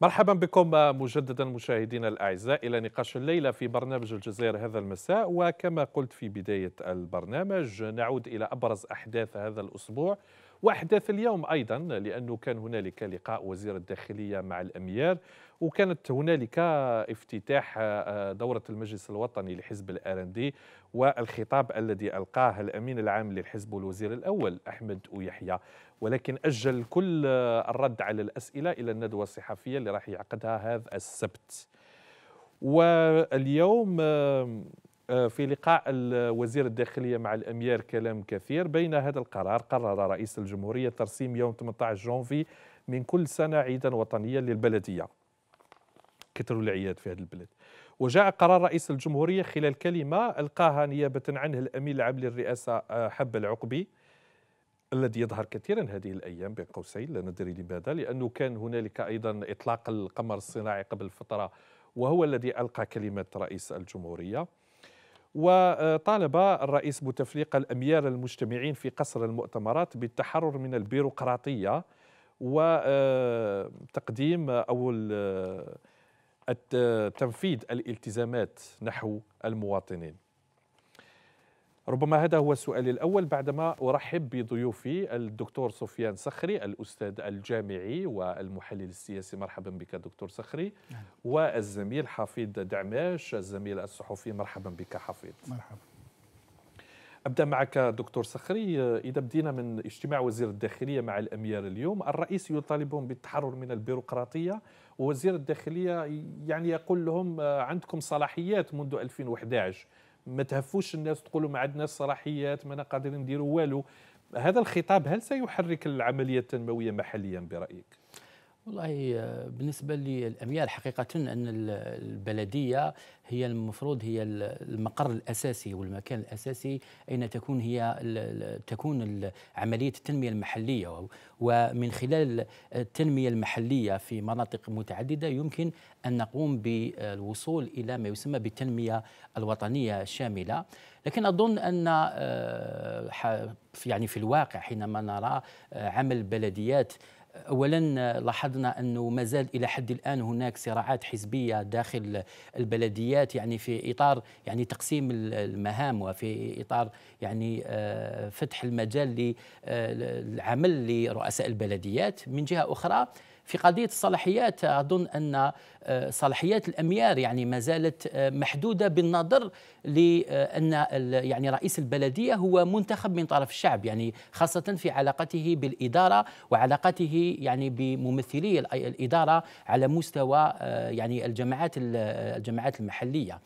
مرحبا بكم مجددا مشاهدينا الاعزاء الى نقاش الليله في برنامج الجزائر هذا المساء وكما قلت في بدايه البرنامج نعود الى ابرز احداث هذا الاسبوع واحداث اليوم ايضا لانه كان هنالك لقاء وزير الداخليه مع الاميال وكانت هنالك افتتاح دوره المجلس الوطني لحزب الار ان دي والخطاب الذي القاه الامين العام للحزب والوزير الاول احمد ويحيى ولكن أجل كل الرد على الأسئلة إلى الندوة الصحفية اللي راح يعقدها هذا السبت واليوم آه، في لقاء وزير الداخلية مع الأمير كلام كثير بين هذا القرار قرر رئيس الجمهورية ترسيم يوم 18 جونفي من كل سنة عيدا وطنيا للبلدية كثروا العياد في هذا البلد وجاء قرار رئيس الجمهورية خلال كلمة ألقاها نيابة عنه الأمين العام للرئاسة آه، حب العقبي الذي يظهر كثيرا هذه الايام بين قوسين لا ندري لماذا لانه كان هنالك ايضا اطلاق القمر الصناعي قبل فتره وهو الذي القى كلمه رئيس الجمهوريه وطالب الرئيس بوتفليقه الاميال المجتمعين في قصر المؤتمرات بالتحرر من البيروقراطيه وتقديم او تنفيذ الالتزامات نحو المواطنين ربما هذا هو السؤال الأول بعدما أرحب بضيوفي الدكتور سفيان صخري الأستاذ الجامعي والمحلل السياسي مرحبا بك دكتور صخري والزميل حفيد دعماش الزميل الصحفي مرحبا بك حفيد مرحبا ابدا معك دكتور صخري اذا بدينا من اجتماع وزير الداخليه مع الامير اليوم الرئيس يطالبهم بالتحرر من البيروقراطيه ووزير الداخليه يعني يقول لهم عندكم صلاحيات منذ 2011 ما تهفوش الناس تقولوا ما عندناش صلاحيات ما انا قادرين نديروا والو هذا الخطاب هل سيحرك العمليه التنمويه محليا برايك والله بالنسبة للأميال حقيقة أن البلدية هي المفروض هي المقر الأساسي والمكان الأساسي أين تكون هي تكون عملية التنمية المحلية ومن خلال التنمية المحلية في مناطق متعددة يمكن أن نقوم بالوصول إلى ما يسمى بالتنمية الوطنية الشاملة لكن أظن أن آه، يعني في الواقع حينما نرى آه، عمل بلديات اولا لاحظنا انه ما زال الى حد الان هناك صراعات حزبيه داخل البلديات يعني في اطار يعني تقسيم المهام وفي اطار يعني آه، فتح المجال للعمل آه، لرؤساء البلديات من جهه اخرى في قضية الصلاحيات أظن أن آه، صلاحيات الأميار يعني ما زالت آه، محدودة بالنظر لأن يعني رئيس البلدية هو منتخب من طرف الشعب يعني خاصة في علاقته بالإدارة وعلاقته يعني بممثلي آه، الإدارة على مستوى يعني الجماعات الجماعات المحلية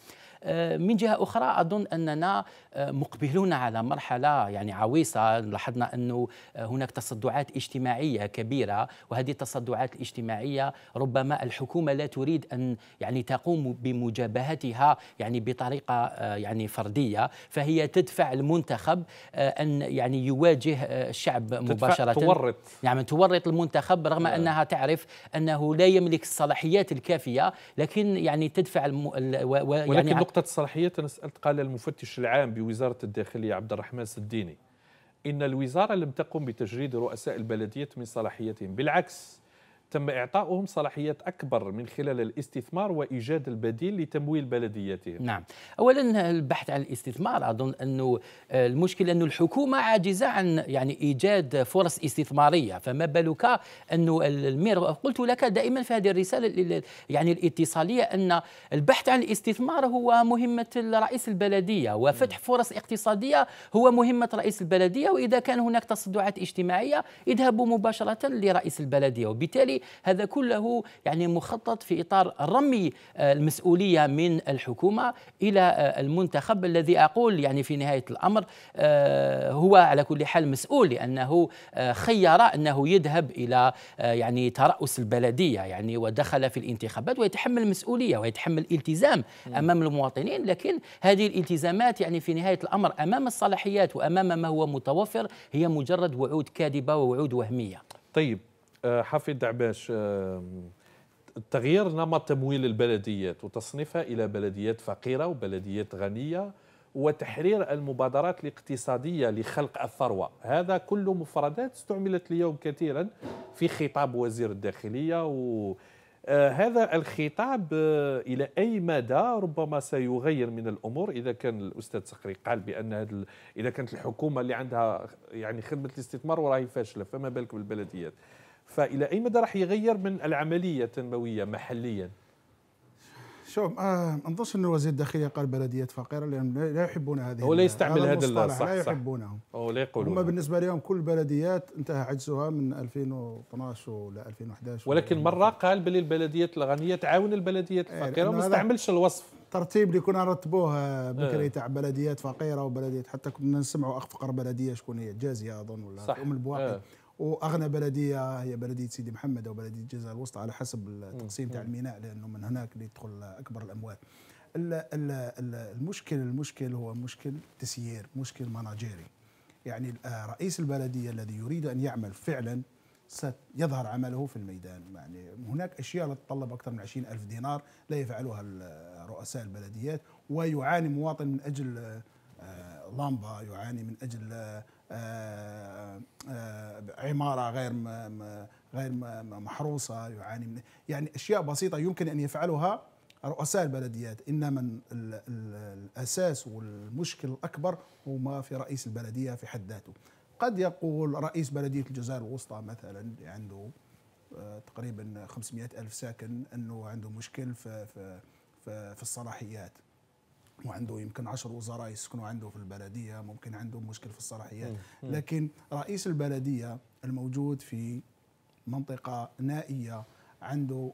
آه، من جهه اخرى اظن اننا آه، مقبلون على مرحله يعني عويصه لاحظنا انه آه، هناك تصدعات اجتماعيه كبيره وهذه التصدعات الاجتماعيه ربما الحكومه لا تريد ان يعني تقوم بمجابهتها يعني بطريقه يعني فرديه فهي تدفع المنتخب ان يعني يواجه الشعب مباشره تورط يعني تورط المنتخب رغم انها تعرف انه لا يملك الصلاحيات الكافيه لكن يعني تدفع الم... و... و... يعني ولكن نقطة صلاحية أنا سألت قال المفتش العام بوزارة الداخلية عبد الرحمن سديني إن الوزارة لم تقم بتجريد رؤساء البلدية من صلاحيتهم بالعكس تم إعطاؤهم صلاحيات أكبر من خلال الاستثمار وإيجاد البديل لتمويل بلدياتهم نعم أولا البحث عن الاستثمار أظن أنه آه، المشكلة أن الحكومة عاجزة عن يعني إيجاد فرص استثمارية فما بالك أنه المير قلت لك دائما في هذه الرسالة يعني الاتصالية أن البحث عن الاستثمار هو مهمة رئيس البلدية وفتح نعم. فرص اقتصادية هو مهمة رئيس البلدية وإذا كان هناك تصدعات اجتماعية اذهبوا مباشرة لرئيس البلدية وبالتالي هذا كله يعني مخطط في إطار رمي آه، المسؤولية من الحكومة إلى آه، المنتخب الذي أقول يعني في نهاية الأمر آه، هو على كل حال مسؤول لأنه خير أنه يذهب إلى يعني ترأس البلدية يعني ودخل في الانتخابات ويتحمل المسؤولية ويتحمل التزام أمام المواطنين لكن هذه الالتزامات يعني في نهاية الأمر أمام الصلاحيات وأمام ما هو متوفر هي مجرد وعود كاذبة ووعود وهمية طيب آه، حفيظ دعباش تغيير نمط تمويل البلديات وتصنيفها الى بلديات فقيره وبلديات غنيه وتحرير المبادرات الاقتصاديه لخلق الثروه، هذا كله مفردات استعملت اليوم كثيرا في خطاب وزير الداخليه و آه، هذا الخطاب آه، الى اي مدى ربما سيغير من الامور اذا كان الاستاذ صقري قال بان هذا اذا كانت الحكومه اللي عندها يعني خدمه الاستثمار وراهي فاشله فما بالك بالبلديات فإلى أي مدى راح يغير من العملية التنموية محليا؟ شوف آه، ما انظرش انه وزير الداخليه قال بلديات فقيره لان لا يحبون هذه هو لا يستعمل هذا المصطلح صح لا يحبونه هو لا يقولون هم بالنسبه لهم كل بلديات انتهى عجزها من 2012 ولا 2011 ولكن يعني مره قال بلي البلديات الغنيه تعاون البلديات إيه، الفقيره وما استعملش الوصف الترتيب اللي كنا نرتبوه بكري إيه. تاع بلديات فقيره وبلديات حتى كنا نسمعوا افقر بلديه شكون هي جازيه اظن ولا صح ام البواقي إيه. واغنى بلديه هي بلديه سيدي محمد او بلديه الجزائر الوسطى على حسب التقسيم تاع الميناء لانه من هناك اللي يدخل اكبر الاموال المشكل المشكل هو مشكل تسيير مشكل مناجيري يعني آه، رئيس البلديه الذي يريد ان يعمل فعلا سيظهر عمله في الميدان يعني هناك أشياء لا تتطلب أكثر من 20 ألف دينار لا يفعلها رؤساء البلديات ويعاني مواطن من أجل آه، آه، لامبا يعاني من أجل آه، آه، عماره غير غير محروسه يعاني من يعني اشياء بسيطه يمكن ان يفعلها رؤساء البلديات انما الاساس والمشكل الاكبر هو ما في رئيس البلديه في حد ذاته قد يقول رئيس بلديه الجزائر الوسطى مثلا عنده آه، تقريبا 500 ألف ساكن أنه عنده مشكل في, في, في الصلاحيات وعنده يمكن عشر وزراء يسكنوا عنده في البلدية ممكن عنده مشكل في الصلاحيات لكن رئيس البلدية الموجود في منطقة نائية عنده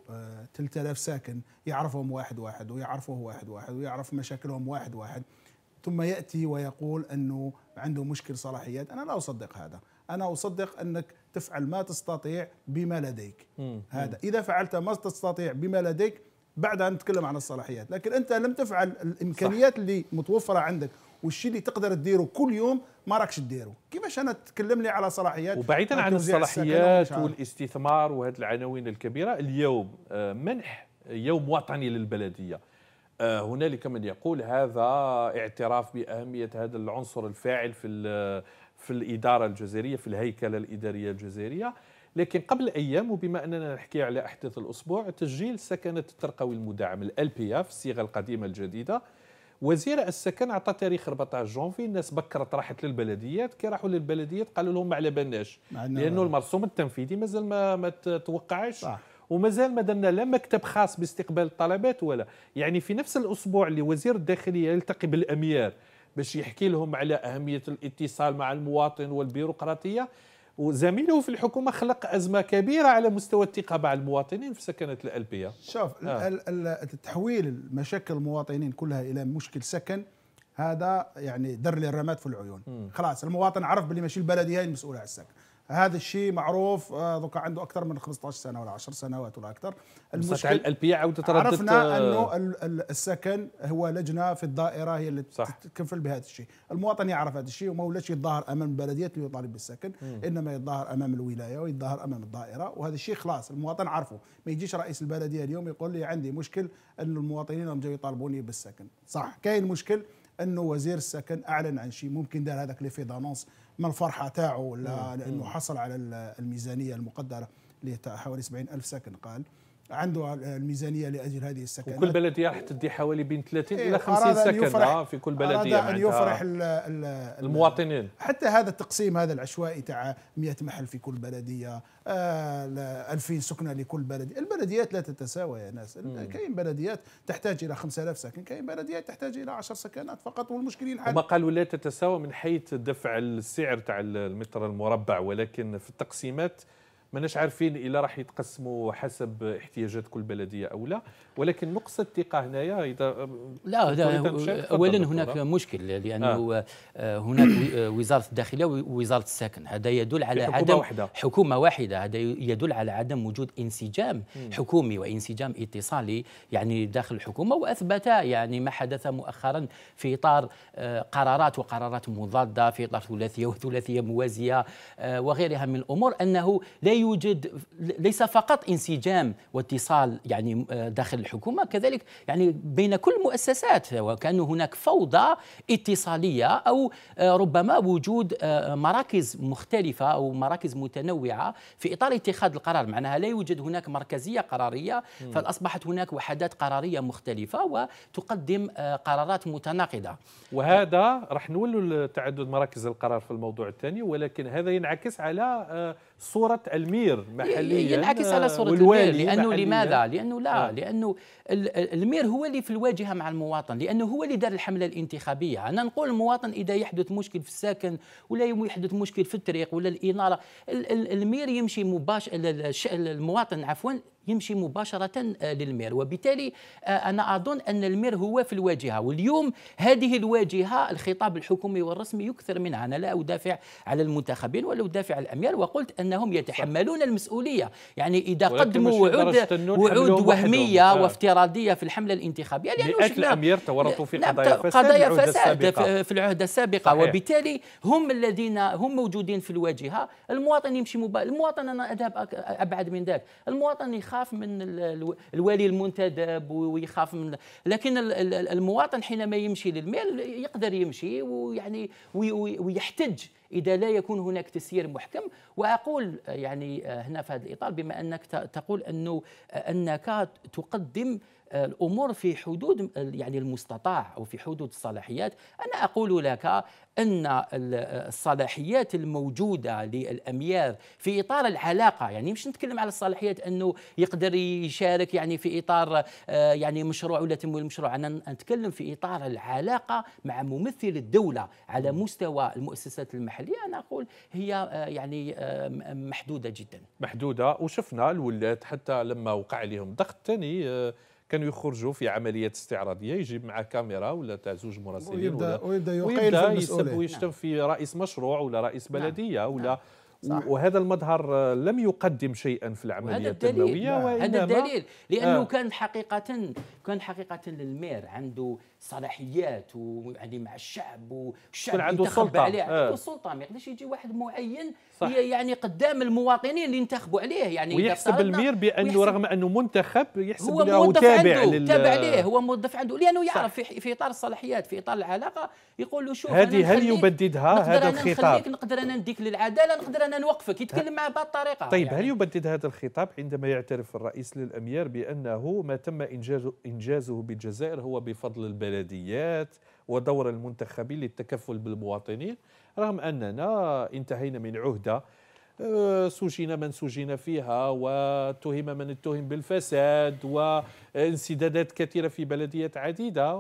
3000 آه، ساكن يعرفهم واحد واحد ويعرفوه واحد واحد ويعرف مشاكلهم واحد واحد ثم ياتي ويقول انه عنده مشكل صلاحيات انا لا اصدق هذا انا اصدق انك تفعل ما تستطيع بما لديك مم. هذا اذا فعلت ما تستطيع بما لديك بعد ان نتكلم عن الصلاحيات لكن انت لم تفعل الامكانيات صح. اللي متوفره عندك والشيء اللي تقدر تديره كل يوم ما راكش تديره كيفاش انا تكلم لي على صلاحيات وبعيدا عن الصلاحيات والاستثمار وهذه العناوين الكبيره اليوم آه، منح يوم وطني للبلديه آه، هنالك من يقول هذا اعتراف باهميه هذا العنصر الفاعل في آه، في الاداره الجزائريه في الهيكله الاداريه الجزائريه لكن قبل ايام وبما اننا نحكي على احداث الاسبوع تسجيل سكنه الترقوي المدعم ال بي اف الصيغه القديمه الجديده وزير السكن عطى تاريخ 14 جونفي الناس بكرت راحت للبلديات كي راحوا للبلديات قالوا لهم ما على بالناش لانه المرسوم التنفيذي مازال ما ما توقعش صح. ومازال ما درنا لا مكتب خاص باستقبال الطلبات ولا يعني في نفس الاسبوع اللي وزير الداخليه يلتقي بالاميال باش يحكي لهم على اهميه الاتصال مع المواطن والبيروقراطيه وزميله في الحكومه خلق ازمه كبيره على مستوى الثقه مع المواطنين في سكنه الالبيه شوف آه. تحويل مشاكل المواطنين كلها الى مشكل سكن هذا يعني در الرماد في العيون م. خلاص المواطن عرف بلي ماشي البلديه المسؤوله على السكن هذا الشيء معروف اتوقع آه، عنده اكثر من 15 سنه ولا 10 سنوات ولا اكثر المشكله البيع وتتردد عرفنا آه. انه السكن هو لجنه في الدائره هي اللي صح. تكفل بهذا الشيء المواطن يعرف هذا الشيء وما ولاش يتظاهر امام بلديته يطالب بالسكن م. انما يتظاهر امام الولايه ويتظاهر امام الدائره وهذا الشيء خلاص المواطن عارفه ما يجيش رئيس البلديه اليوم يقول لي عندي مشكل انه المواطنين هم جاي يطالبوني بالسكن صح كاين مشكل انه وزير السكن اعلن عن شيء ممكن دار هذاك لي دانونس ما الفرحه تاعه ولا لانه حصل على الميزانيه المقدره حوالي 70 الف سكن قال عنده الميزانيه لاجل هذه السكنات وكل بلديه راح تدي حوالي بين 30 إيه الى 50 سكن آه، في كل بلديه اراد يعني ان يفرح الـ الـ المواطنين حتى هذا التقسيم هذا العشوائي تاع 100 محل في كل بلديه 2000 آه، سكنه لكل بلديه البلديات لا تتساوى يا ناس كاين بلديات تحتاج الى 5000 سكن كاين بلديات تحتاج الى 10 سكنات فقط والمشكلين ينحل ما قالوا لا تتساوى من حيث دفع السعر تاع المتر المربع ولكن في التقسيمات ماناش عارفين الا راح يتقسموا حسب احتياجات كل بلديه او لا ولكن نقص الثقه هنايا اذا لا هذا اولا هناك مشكل لانه آه. آه، هناك آه، وزاره الداخليه ووزاره السكن هذا يدل على حكومة عدم واحدة. حكومه واحده هذا يدل على عدم وجود انسجام م. حكومي وانسجام اتصالي يعني داخل الحكومه واثبت يعني ما حدث مؤخرا في اطار آه، قرارات وقرارات مضاده في اطار ثلاثيه وثلاثيه موازيه وغيرها من الامور انه لا يوجد ليس فقط انسجام واتصال يعني آه، داخل الحكومه كذلك يعني بين كل المؤسسات وكان هناك فوضى اتصاليه او آه، ربما وجود آه، مراكز مختلفه او مراكز متنوعه في اطار اتخاذ القرار معناها لا يوجد هناك مركزيه قراريه فاصبحت هناك وحدات قراريه مختلفه وتقدم قرارات متناقضه وهذا راح نولوا تعدد مراكز القرار في الموضوع الثاني ولكن هذا ينعكس على صوره المير محليا ينعكس على صوره المير لانه لماذا؟ لانه لا آه. لانه المير هو اللي في الواجهه مع المواطن لانه هو اللي دار الحمله الانتخابيه، انا نقول المواطن اذا يحدث مشكل في الساكن ولا يحدث مشكل في الطريق ولا الاناره المير يمشي مباشر المواطن عفوا يمشي مباشرة آه، للمير وبالتالي آه، أنا أظن أن المير هو في الواجهة واليوم هذه الواجهة الخطاب الحكومي والرسمي يكثر منها أنا لا أدافع على المنتخبين ولا أدافع على الأميال وقلت أنهم يتحملون المسؤولية يعني إذا قدموا وعود وعود وهمية آه. وافتراضية في الحملة الانتخابية لأنه يعني شفنا الأمير تورطوا في نعم، قضايا فساد, قضايا فساد في العهدة السابقة صحيح. وبالتالي هم الذين هم موجودين في الواجهة المواطن يمشي مبا... المواطن أنا أذهب أبعد من ذلك المواطن يخاف يخاف من الوالي المنتدب ويخاف من لكن المواطن حينما يمشي للميل يقدر يمشي ويعني ويحتج اذا لا يكون هناك تسيير محكم واقول يعني آه، هنا في هذا الاطار بما انك تقول انه آه، انك تقدم الامور في حدود يعني المستطاع او في حدود الصلاحيات انا اقول لك ان الصلاحيات الموجوده للاميال في اطار العلاقه يعني مش نتكلم على الصلاحيات انه يقدر يشارك يعني في اطار آه، يعني مشروع ولا تمويل المشروع انا نتكلم في اطار العلاقه مع ممثل الدوله على مستوى المؤسسات المحليه انا اقول هي آه، يعني آه، محدوده جدا محدوده وشفنا الولايات حتى لما وقع عليهم ضغط ثاني كانوا يخرجوا في عمليات استعراضيه يجيب معه كاميرا ولا تاع زوج مراسلين ويبدا ويبدا يسب نعم. ويشتم في رئيس مشروع ولا رئيس نعم. بلديه نعم. ولا نعم. صح. وهذا المظهر لم يقدم شيئا في العمليه التنمويه نعم. هذا الدليل لانه آه. كان حقيقه كان حقيقه المير عنده صلاحيات ويعني مع الشعب والشعب عنده سلطه عليه عنده السلطه سلطه ما يقدرش يجي واحد معين صح. يعني قدام المواطنين اللي ينتخبوا عليه يعني ويحسب المير بانه رغم انه منتخب يحسب هو انه تابع لل... تابع ليه هو موظف عنده لانه يعرف صح. في اطار الصلاحيات في اطار العلاقه يقول له شوف هذه هل يبددها هذا الخطاب نقدر انا نديك للعداله نقدر انا نوقفك يتكلم معه بهذه الطريقه طيب يعني. هل يبدد هذا الخطاب عندما يعترف الرئيس للامير بانه ما تم انجازه انجازه بالجزائر هو بفضل البلد البلديات ودور المنتخبين للتكفل بالمواطنين رغم أننا انتهينا من عهدة آه، سجن من سجن فيها واتهم من اتهم بالفساد وانسدادات كثيره في بلديات عديده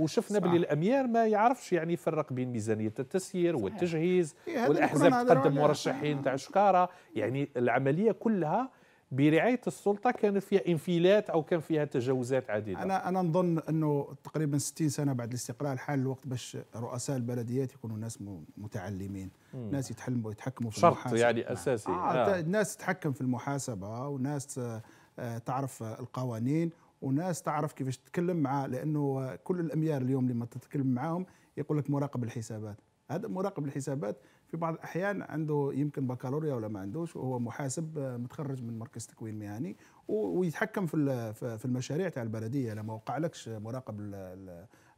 وشفنا بلي الامير ما يعرفش يعني يفرق بين ميزانيه التسيير والتجهيز إيه، والاحزاب تقدم مرشحين تاع شكاره يعني العمليه كلها برعايه السلطه كانت فيها انفلات او كان فيها تجاوزات عديده انا انا نظن انه تقريبا 60 سنه بعد الاستقلال حان الوقت باش رؤساء البلديات يكونوا ناس متعلمين مم. ناس يتحلموا يتحكموا في شرط المحاسبه شرط يعني اساسي آه. آه. ناس تتحكم في المحاسبه وناس آه، تعرف القوانين وناس تعرف كيفاش تتكلم مع لانه كل الاميار اليوم لما تتكلم معاهم يقول لك مراقب الحسابات هذا مراقب الحسابات في بعض الاحيان عنده يمكن بكالوريا ولا ما عندوش وهو محاسب آه، متخرج من مركز تكوين مهني ويتحكم في في المشاريع تاع البلديه لما وقع لكش مراقب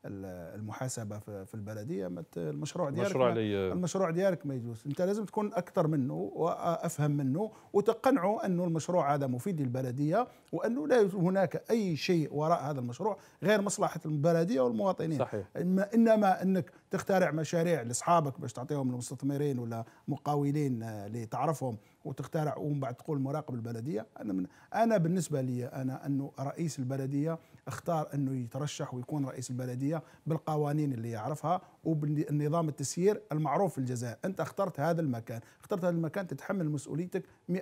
المحاسبه في البلديه المشروع ديالك المشروع, لي... المشروع ديالك ما يجوز انت لازم تكون اكثر منه وافهم منه وتقنعه انه المشروع هذا مفيد للبلديه وانه لا هناك اي شيء وراء هذا المشروع غير مصلحه البلديه والمواطنين صحيح. انما انك تخترع مشاريع لاصحابك باش تعطيهم المستثمرين ولا مقاولين اللي آه، تعرفهم وتخترع ومن بعد تقول مراقب البلديه انا من انا بالنسبه لي انا انه رئيس البلديه اختار انه يترشح ويكون رئيس البلديه بالقوانين اللي يعرفها وبالنظام التسيير المعروف في الجزائر انت اخترت هذا المكان اخترت هذا المكان تتحمل مسؤوليتك 100%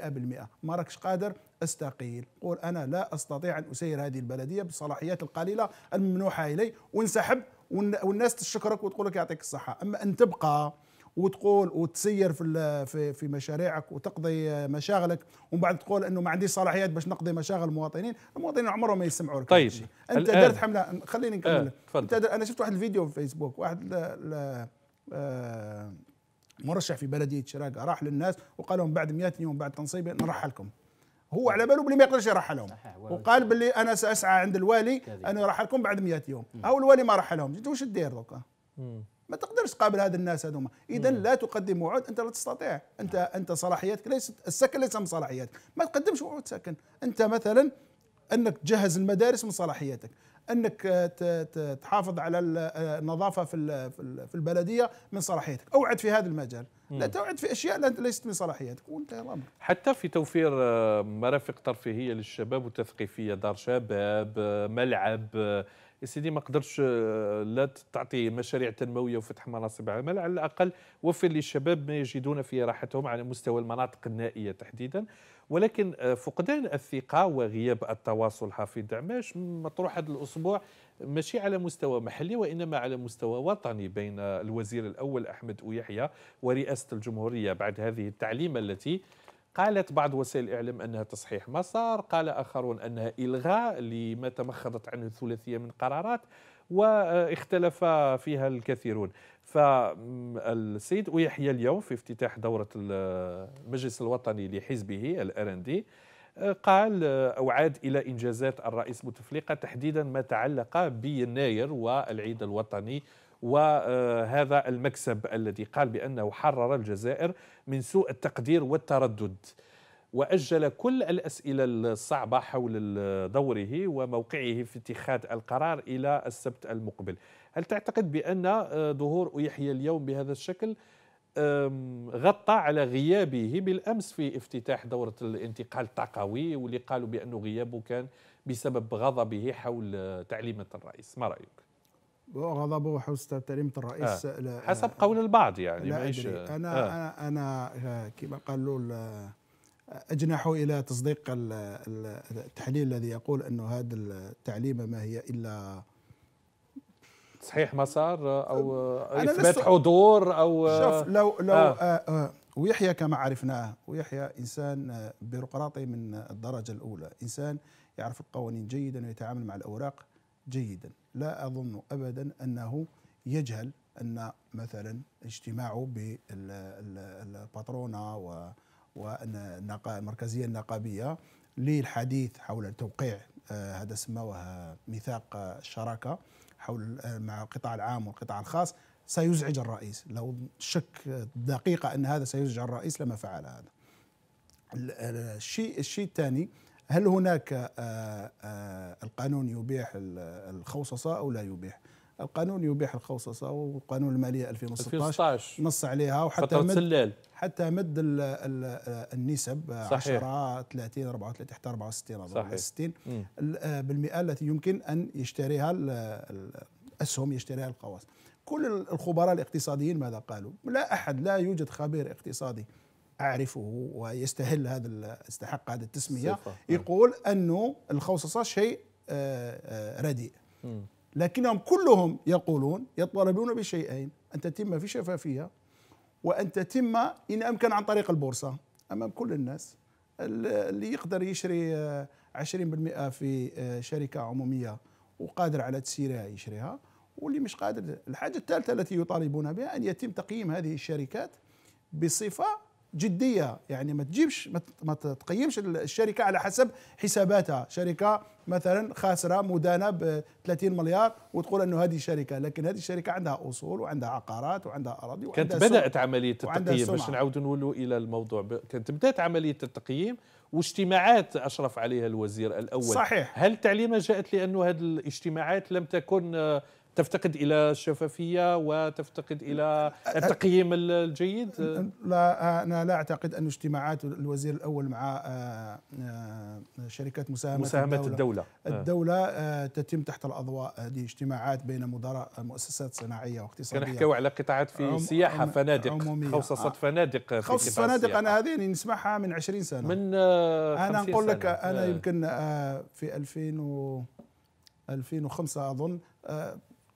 ما راكش قادر استقيل قول انا لا استطيع ان اسير هذه البلديه بالصلاحيات القليله الممنوحه الي وانسحب والناس تشكرك وتقول لك يعطيك الصحه اما ان تبقى وتقول وتسير في في مشاريعك وتقضي مشاغلك ومن بعد تقول انه ما عنديش صلاحيات باش نقضي مشاغل المواطنين، المواطنين عمرهم ما يسمعوا لك طيب انت آه. درت حمله خليني نكمل آه، انت انا شفت واحد الفيديو في فيسبوك واحد لـ لـ آه، مرشح في بلديه شراقه راح للناس وقال لهم بعد 100 يوم بعد تنصيبي نرحلكم هو على باله بلي ما يقدرش يرحلهم وقال باللي انا ساسعى عند الوالي انه يرحلكم بعد 100 يوم او الوالي ما رحلهم انت واش دير دوكا ما تقدرش تقابل هذا الناس هذوما اذا لا تقدم وعود انت لا تستطيع انت نعم. انت صلاحياتك ليست السكن ليس من صلاحياتك ما تقدمش وعود سكن انت مثلا انك تجهز المدارس من صلاحياتك انك تحافظ على النظافه آه، في في البلديه من صلاحيتك اوعد في هذا المجال لا توعد في اشياء ليست من صلاحياتك وانتهى الامر حتى في توفير آه، مرافق ترفيهيه للشباب وتثقيفيه دار شباب آه، ملعب يا سيدي ما قدرتش آه، لا تعطي مشاريع تنمويه وفتح مناصب عمل على الاقل وفر للشباب ما يجدون في راحتهم على مستوى المناطق النائيه تحديدا ولكن آه، فقدان الثقه وغياب التواصل حافظ دعماش مطروح هذا الاسبوع ماشي على مستوى محلي وانما على مستوى وطني بين الوزير الاول احمد ويحيى ورئاسه الجمهوريه بعد هذه التعليمه التي قالت بعض وسائل الإعلام أنها تصحيح مسار قال آخرون أنها إلغاء لما تمخضت عنه الثلاثية من قرارات واختلف فيها الكثيرون فالسيد ويحيى اليوم في افتتاح دورة المجلس الوطني لحزبه الار ان دي قال أو عاد إلى إنجازات الرئيس بوتفليقة تحديدا ما تعلق بيناير والعيد الوطني وهذا المكسب الذي قال بأنه حرر الجزائر من سوء التقدير والتردد وأجل كل الأسئلة الصعبة حول دوره وموقعه في اتخاذ القرار إلى السبت المقبل هل تعتقد بأن آه، ظهور يحيى اليوم بهذا الشكل غطى على غيابه بالأمس في افتتاح دورة الانتقال الطاقوي واللي قالوا بأنه غيابه كان بسبب غضبه حول آه، تعليمة الرئيس ما رأيك؟ غضبه حسن تريمة الرئيس آه. حسب آه، قول البعض يعني لا آه. أنا, آه. أنا أنا آه، كما قالوا أجنحوا إلى تصديق التحليل الذي يقول أنه هذا التعليم ما هي إلا صحيح مسار او اثبات حضور او شوف لو لو آه. آه آه ويحيى كما عرفناه ويحيى انسان بيروقراطي من الدرجه الاولى انسان يعرف القوانين جيدا ويتعامل مع الاوراق جيدا لا أظن أبدا أنه يجهل أن مثلا اجتماعه بالباترونة والمركزية النقابية للحديث حول توقيع آه، هذا سماوه ميثاق الشراكة حول آه، مع القطاع العام والقطاع الخاص سيزعج الرئيس لو شك دقيقة أن هذا سيزعج الرئيس لما فعل هذا آه، الشيء الشيء الثاني هل هناك آه، آه، القانون يبيح الخوصصة أو لا يبيح القانون يبيح الخوصصة وقانون المالية 2016, 2016 نص عليها وحتى مد حتى مد آه، النسب صحيح. 10 30 34 حتى 64 اظن 60 بالمئة التي يمكن أن يشتريها الأسهم يشتريها الخواص كل الخبراء الاقتصاديين ماذا قالوا لا أحد لا يوجد خبير اقتصادي اعرفه ويستهل هذا يستحق هذه التسميه نعم. يقول انه الخوصصه شيء آه، آه، رديء لكنهم كلهم يقولون يطالبون بشيئين ان تتم في شفافيه وان تتم ان امكن عن طريق البورصه امام كل الناس اللي يقدر يشري 20% آه، في شركه عموميه وقادر على تسييرها يشريها واللي مش قادر الحاجه الثالثه التي يطالبون بها ان يتم تقييم هذه الشركات بصفه جديه يعني ما تجيبش ما تقيمش الشركه على حسب حساباتها شركه مثلا خاسره مدانه ب 30 مليار وتقول انه هذه شركه لكن هذه الشركه عندها اصول وعندها عقارات وعندها اراضي وعندها كانت بدات عمليه التقييم باش نعاودوا نولوا الى الموضوع ب... كانت بدات عمليه التقييم واجتماعات اشرف عليها الوزير الاول صحيح هل تعليمه جاءت لانه هذه الاجتماعات لم تكن آه، تفتقد الى الشفافيه وتفتقد الى أه، أه، التقييم الجيد أه، لا انا لا اعتقد ان اجتماعات الوزير الاول مع شركات مساهمه, مساهمة الدوله الدوله, الدولة تتم تحت الاضواء هذه اجتماعات بين مدراء مؤسسات صناعيه واقتصاديه كنحكيو على قطاعات في السياحه عم فنادق خصصت آه. فنادق في خوصص فنادق انا هذه نسمعها من 20 سنه من انا نقول لك انا يمكن في 2000 و 2005 اظن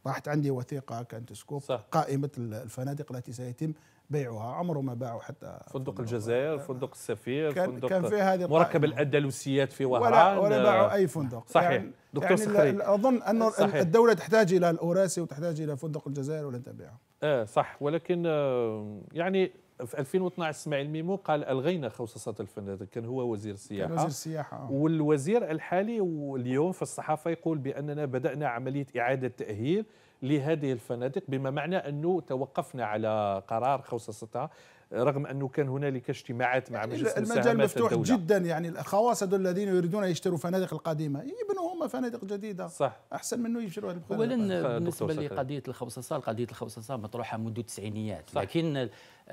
راحت عندي وثيقه كانت سكوب صح. قائمه الفنادق التي سيتم بيعها عمره ما باعوا حتى فندق الجزائر فندق السفير كان فندق كان في هذه مركب الاندلسيات في وهران ولا, ولا آه، باعوا اي فندق صحيح يعني دكتور يعني سخري اظن ان صحيح. الدوله تحتاج الى الاوراسي وتحتاج الى فندق الجزائر ولن تبيعه اه صح ولكن آه، يعني في 2012 اسماعيل ميمو قال الغينا خوصصه الفنادق كان هو وزير السياحه وزير السياحه آه. والوزير الحالي واليوم في الصحافه يقول باننا بدانا عمليه اعاده تاهيل لهذه الفنادق بما معنى انه توقفنا على قرار خوصصتها رغم أنه كان هنالك اجتماعات مع يعني مجلس المجال مفتوح الدولة. جدا يعني الخواص هذول الذين يريدون يشتروا فنادق القديمة يبنوا هم فنادق جديدة صح أحسن منه يشتروا هذه أولا بالنسبة لقضية الخوصصة قضية الخوصصة مطروحة منذ التسعينيات لكن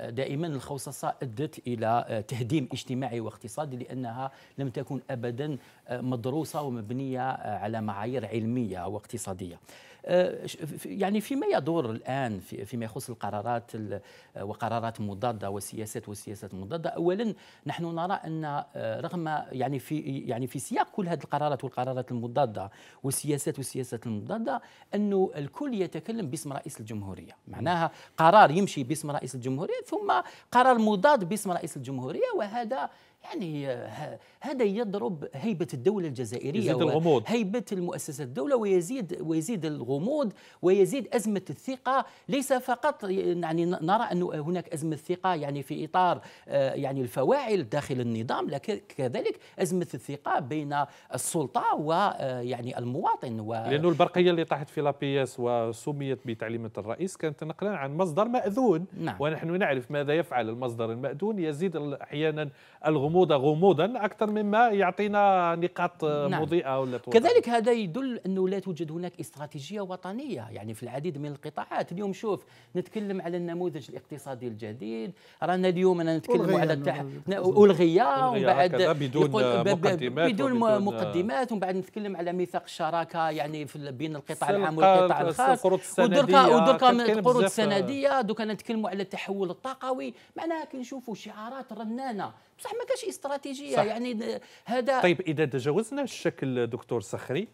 دائما الخوصصة أدت إلى تهديم اجتماعي واقتصادي لأنها لم تكن أبدا مدروسة ومبنية على معايير علمية واقتصادية آه، يعني فيما يدور الان فيما يخص القرارات آه، وقرارات مضاده وسياسات وسياسات مضاده اولا نحن نرى ان آه، رغم يعني في يعني في سياق كل هذه القرارات والقرارات المضاده والسياسات والسياسات المضاده انه الكل يتكلم باسم رئيس الجمهوريه معناها قرار يمشي باسم رئيس الجمهوريه ثم قرار مضاد باسم رئيس الجمهوريه وهذا يعني آه، هذا يضرب هيبة الدولة الجزائرية يزيد الغموض هيبة المؤسسة الدولة ويزيد ويزيد الغموض ويزيد أزمة الثقة ليس فقط يعني نرى أن هناك أزمة ثقة يعني في إطار آه، يعني الفواعل داخل النظام لكن كذلك أزمة الثقة بين السلطة ويعني آه، المواطن و لأنه البرقية اللي طاحت في لابياس وسميت بتعليمة الرئيس كانت نقلا عن مصدر مأذون نعم. ونحن نعرف ماذا يفعل المصدر المأذون يزيد أحيانا الغموض غموضا اكثر مما يعطينا نقاط آه، نعم. مضيئه ولا توضع. كذلك هذا يدل انه لا توجد هناك استراتيجيه وطنيه يعني في العديد من القطاعات اليوم شوف نتكلم على النموذج الاقتصادي الجديد رانا اليوم انا نتكلم على التح... الغيه ومن بعد بدون مقدمات بدون آه، مقدمات ومن بعد نتكلم على ميثاق الشراكه يعني في بين القطاع العام والقطاع آه، الخاص ودركا ودركا القروض السنديه دوكا نتكلموا على التحول الطاقوي معناها كنشوفوا شعارات رنانه بصح ما كاش استراتيجيه صح. يعني هذا طيب اذا تجاوزنا الشكل دكتور صخري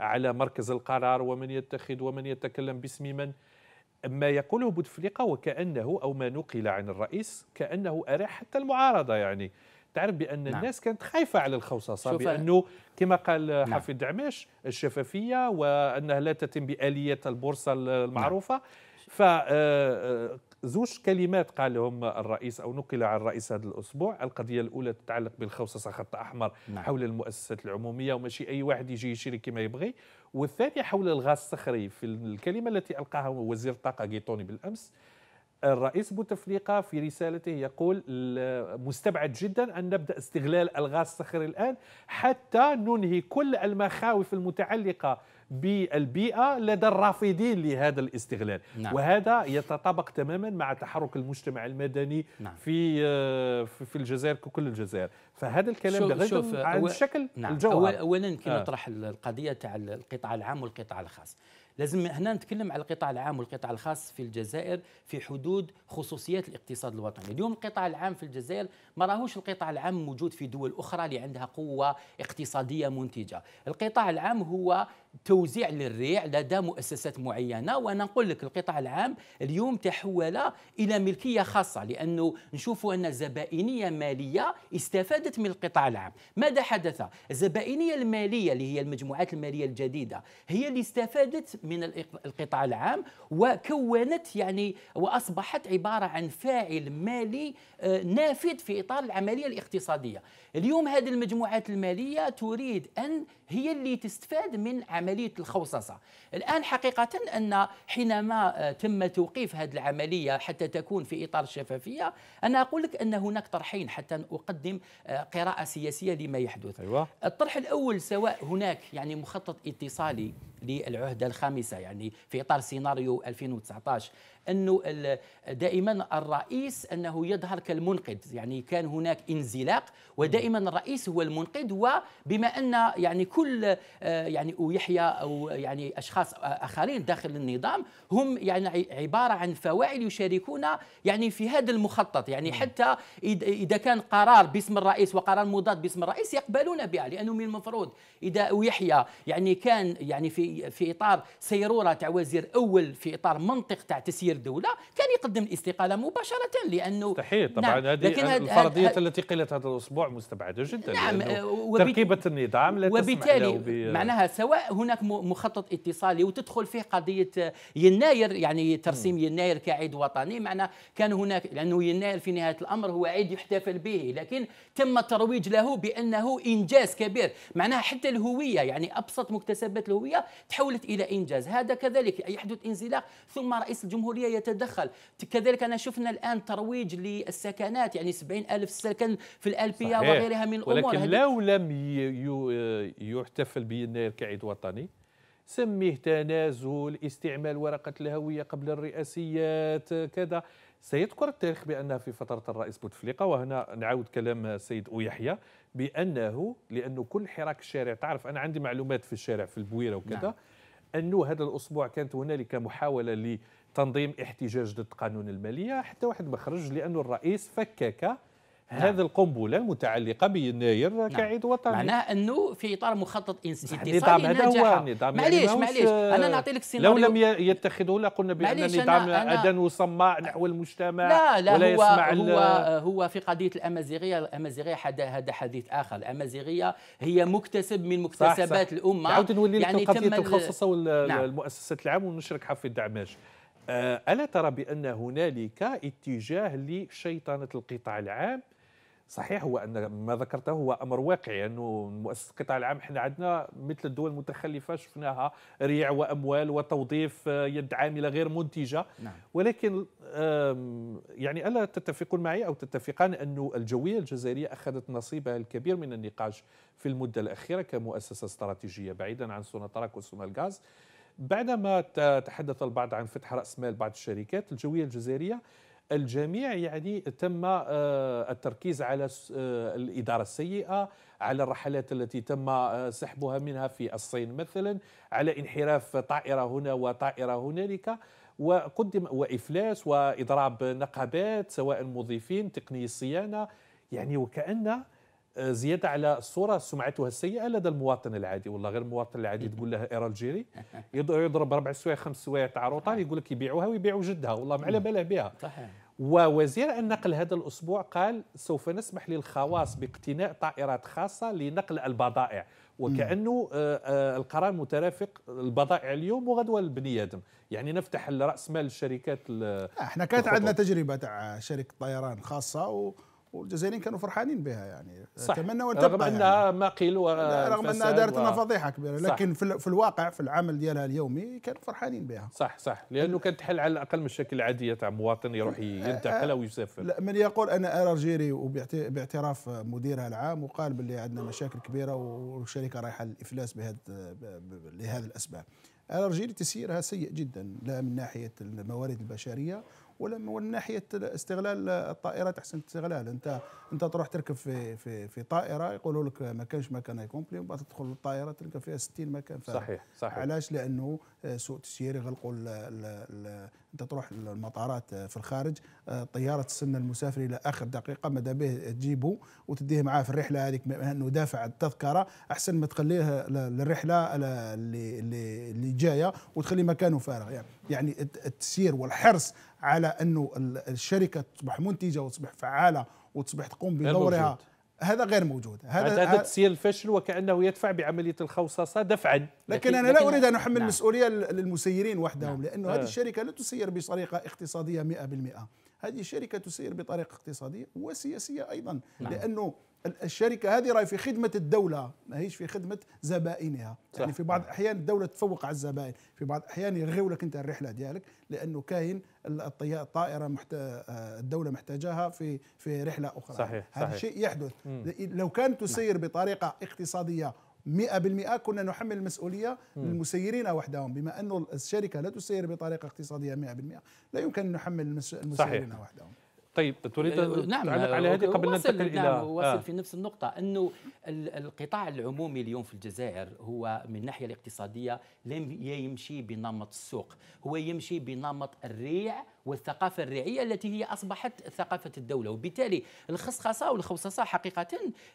على مركز القرار ومن يتخذ ومن يتكلم باسم من ما يقوله بوتفليقه وكانه او ما نقل عن الرئيس كانه أريح حتى المعارضه يعني تعرف بان نعم. الناس كانت خايفه على الخوصصه بانه كما قال نعم. حفيد دعماش الشفافيه وانها لا تتم باليه البورصه المعروفه نعم. ف آه، آه، زوج كلمات قالهم الرئيس او نقل عن الرئيس هذا الاسبوع، القضيه الاولى تتعلق بالخوصصه خط احمر نعم. حول المؤسسات العموميه وماشي اي واحد يجي يشري كما يبغي، والثانيه حول الغاز الصخري في الكلمه التي القاها وزير الطاقه غيطوني بالامس الرئيس بوتفليقة في رسالته يقول مستبعد جدا أن نبدأ استغلال الغاز الصخري الآن حتى ننهي كل المخاوف المتعلقة بالبيئه لدى الرافضين لهذا الاستغلال نعم. وهذا يتطابق تماما مع تحرك المجتمع المدني نعم. في في الجزائر ككل الجزائر فهذا الكلام بغض عن الشكل نعم. الجوهر اولا كي آه. نطرح آه. القضيه تاع القطاع العام والقطاع الخاص لازم هنا نتكلم على القطاع العام والقطاع الخاص في الجزائر في حدود خصوصيات الاقتصاد الوطني اليوم القطاع العام في الجزائر ما راهوش القطاع العام موجود في دول اخرى اللي عندها قوه اقتصاديه منتجه القطاع العام هو توزيع للريع لدى مؤسسات معينه وانا نقول لك القطاع العام اليوم تحول الى ملكيه خاصه لانه نشوفوا ان الزبائنيه الماليه استفادت من القطاع العام ماذا حدث الزبائنيه الماليه اللي هي المجموعات الماليه الجديده هي اللي استفادت من القطاع العام وكونت يعني واصبحت عباره عن فاعل مالي آه، نافذ في اطار العمليه الاقتصاديه اليوم هذه المجموعات الماليه تريد ان هي اللي تستفاد من عمليه الخوصصه الان حقيقه ان حينما آه، تم توقيف هذه العمليه حتى تكون في اطار الشفافيه انا اقول لك ان هناك طرحين حتى اقدم آه، قراءه سياسيه لما يحدث أيوة. الطرح الاول سواء هناك يعني مخطط اتصالي للعهده الخامسه يعني في اطار سيناريو 2019 انه دائما الرئيس انه يظهر كالمنقذ يعني كان هناك انزلاق ودائما الرئيس هو المنقذ وبما ان يعني كل آه، يعني يحيى او يعني اشخاص آه، اخرين داخل النظام هم يعني عباره عن فواعل يشاركون يعني في هذا المخطط يعني نعم. حتى اذا كان قرار باسم الرئيس وقرار مضاد باسم الرئيس يقبلون بها لانه من المفروض اذا يحيى يعني كان يعني في في اطار سيروره تاع وزير اول في اطار منطق تاع تسيير مدير دوله كان يقدم الاستقاله مباشره لانه مستحيل طبعا نعم هذه لكن الفرضيه هاد التي قيلت هذا الاسبوع مستبعده جدا نعم آه، تركيبه النظام لا وبالتالي معناها سواء هناك مخطط اتصالي وتدخل فيه قضيه آه، يناير يعني ترسيم يناير كعيد وطني معنى كان هناك لانه يناير في نهايه الامر هو عيد يحتفل به لكن تم الترويج له بانه انجاز كبير معناها حتى الهويه يعني ابسط مكتسبات الهويه تحولت الى انجاز هذا كذلك يحدث انزلاق ثم رئيس الجمهوريه الدولية يتدخل كذلك أنا شفنا الآن ترويج للسكنات يعني 70 ألف سكن في الألبية صحيح. وغيرها من الأمور ولكن لو لم يحتفل بيناير كعيد وطني سميه تنازل استعمال ورقة الهوية قبل الرئاسيات كذا سيذكر التاريخ بأنها في فترة الرئيس بوتفليقة وهنا نعود كلام السيد يحيى بأنه لأنه كل حراك الشارع تعرف أنا عندي معلومات في الشارع في البويرة وكذا نعم. أنه هذا الأسبوع كانت هنالك محاولة تنظيم احتجاج ضد قانون الماليه حتى واحد ما خرج لانه الرئيس فكك نعم. هذه نعم. القنبله المتعلقه بيناير نعم. كعيد وطني معناها انه في اطار مخطط نعم، انتصاري النظام هذا هو النظام معليش معليش انا نعطي لك سيناريو لو لم يتخذه لقلنا بان النظام اذن وصماء نحو المجتمع لا لا ولا هو يسمع هو, هو في قضيه الامازيغيه الامازيغيه هذا حديث اخر الامازيغيه هي مكتسب من مكتسبات صح صح. الامه عاود نولي يعني قضيه الخصصه والمؤسسات نعم. العامه ونشرك حفيد دعماش آه، ألا ترى بأن هنالك اتجاه لشيطنة القطاع العام صحيح هو أن ما ذكرته هو أمر واقعي أنه مؤسسة القطاع العام احنا عندنا مثل الدول المتخلفة شفناها ريع وأموال وتوظيف آه، يد عاملة غير منتجة نعم. ولكن يعني ألا تتفقون معي أو تتفقان أن الجوية الجزائرية أخذت نصيبها الكبير من النقاش في المدة الأخيرة كمؤسسة استراتيجية بعيدا عن تراك وسونا الغاز بعدما تحدث البعض عن فتح رأس مال بعض الشركات الجوية الجزائرية الجميع يعني تم آه، التركيز على آه، الإدارة السيئة على الرحلات التي تم آه، سحبها منها في الصين مثلا على انحراف طائرة هنا وطائرة هنالك وقدم وإفلاس وإضراب نقابات سواء موظفين تقني الصيانة يعني وكأن آه، زيادة على الصورة سمعتها السيئة لدى المواطن العادي والله غير المواطن العادي تقول له إيرا الجيري يضرب ربع سوايع خمس سوايع تاع روطان يقول لك يبيعوها ويبيعوا جدها والله ما على باله بها صحيح ووزير النقل هذا الأسبوع قال سوف نسمح للخواص باقتناء طائرات خاصة لنقل البضائع وكأنه آه، آه، القرار مترافق البضائع اليوم وغدوة البني آدم يعني نفتح رأس مال الشركات احنا كانت عندنا تجربة تاع شركة طيران خاصة و والجزائريين كانوا فرحانين بها يعني صح اتمنى وان رغم يعني. ما قيل و رغم انها دارت لنا و... فضيحه كبيره صح. لكن في, في الواقع في العمل ديالها اليومي كانوا فرحانين بها صح صح لانه كانت تحل على الاقل مشاكل عاديه تاع مواطن يروح أه، ينتقل أه، او يسافر من يقول انا ارجيري وباعتراف مديرها العام وقال باللي عندنا مشاكل كبيره والشركه رايحه للافلاس بهذا لهذه الاسباب ارجيري تسييرها سيء جدا لا من ناحيه الموارد البشريه والناحيه استغلال الطائرات احسن استغلال انت انت تروح تركب في في في طائره يقولوا لك ما كانش مكان كومبلي ومن بعد تدخل الطائره تلقى فيها 60 مكان صحيح صحيح علاش لانه سوء تسيير يغلقوا انت تروح المطارات في الخارج الطياره تستنى المسافر الى اخر دقيقه ماذا به تجيبه وتديه معاه في الرحله هذيك انه دافع التذكره احسن ما تخليه للرحله اللي اللي جايه وتخلي مكانه فارغ يعني يعني التسيير والحرص على انه الشركه تصبح منتجه وتصبح فعاله وتصبح تقوم بدورها موجود. هذا غير موجود هذا هذا تسيير الفشل وكانه يدفع بعمليه الخوصصه دفعا لكن, لكن انا لكن لا اريد ان احمل نعم. المسؤوليه للمسيرين وحدهم نعم. لانه آه. هذه الشركه لا تسير بطريقه اقتصاديه 100% هذه الشركه تسير بطريقه اقتصاديه وسياسيه ايضا نعم. لانه الشركه هذه راهي في خدمه الدوله ماهيش في خدمه زبائنها صح. يعني في بعض الاحيان الدوله تفوق على الزبائن في بعض الاحيان يغيو لك انت الرحله ديالك لانه كاين الطائره محت... آه، الدوله محتاجاها في في رحله اخرى صحيح. هذا الشيء يحدث مم. لو كانت نعم. تسير بطريقه اقتصاديه 100% كنا نحمل المسؤوليه للمسيرين وحدهم بما انه الشركه لا تسير بطريقه اقتصاديه 100% لا يمكن ان نحمل المسيرين صحيح. وحدهم طيب تريد أه، نعم على هذه قبل ننتقل نعم، الى نعم واصل آه. في نفس النقطه انه القطاع العمومي اليوم في الجزائر هو من الناحيه الاقتصاديه لم يمشي بنمط السوق هو يمشي بنمط الريع والثقافة الريعية التي هي أصبحت ثقافة الدولة وبالتالي الخصخصة والخوصصة حقيقة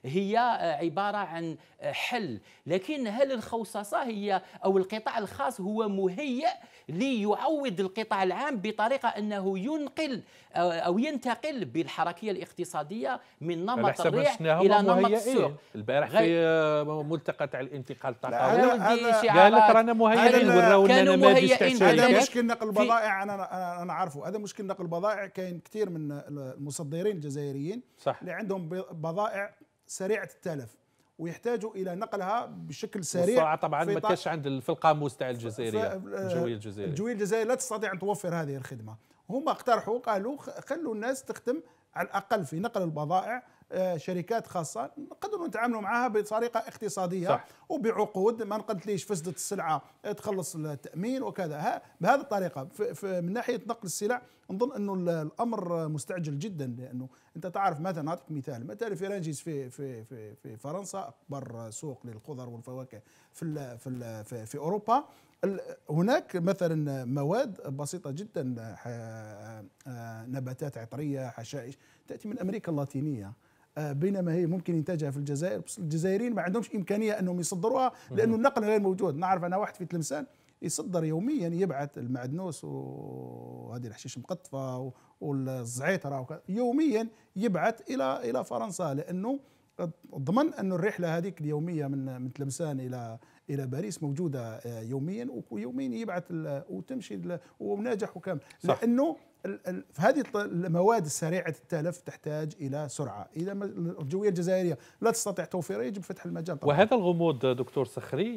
هي عبارة عن حل لكن هل الخوصصة هي أو القطاع الخاص هو مهيئ ليعود القطاع العام بطريقة أنه ينقل أو ينتقل ينتقل بالحركيه الاقتصاديه من نمط الريح الى نمط السوق البارح في آه، ملتقى تاع الانتقال الطاقوي قال لك رانا مهيئين وراو لنا ما هذا مشكل نقل البضائع انا انا عارفه هذا مشكل نقل البضائع كاين كثير من المصدرين الجزائريين صح. اللي عندهم بضائع سريعه التلف ويحتاجوا الى نقلها بشكل سريع بسرعه طبعا ما كانش عند في القاموس تاع الجزائريه الجويه الجزائريه الجويه الجزائريه لا تستطيع ان توفر هذه الخدمه هما اقترحوا قالوا خلوا الناس تخدم على الاقل في نقل البضائع آه، شركات خاصه نقدروا نتعاملوا معها بطريقه اقتصاديه صح. وبعقود ما ليش فسدت السلعه آه، تخلص التامين وكذا بهذه الطريقه من ناحيه نقل السلع نظن انه الامر مستعجل جدا لانه انت تعرف مثلا نعطيك مثال مثلا فيرانجيز في في في في فرنسا اكبر سوق للخضر والفواكه في الـ في الـ في, في اوروبا هناك مثلا مواد بسيطة جدا آه، نباتات عطرية حشائش تأتي من أمريكا اللاتينية آه، بينما هي ممكن ينتجها في الجزائر بس الجزائريين ما عندهمش امكانيه انهم يصدروها لانه النقل غير موجود نعرف انا واحد في تلمسان يصدر يوميا يبعث المعدنوس وهذه الحشيش مقطفة والزعيطره وكذا يوميا يبعث الى الى فرنسا لانه ضمن انه الرحله هذيك اليوميه من من تلمسان الى الى باريس موجوده آه، يوميا ويوميا يبعث وتمشي وناجح وكامل لانه هذه المواد السريعه التلف تحتاج الى سرعه، اذا الجويه الجزائريه لا تستطيع توفيرها يجب فتح المجال طبعا. وهذا الغموض دكتور صخري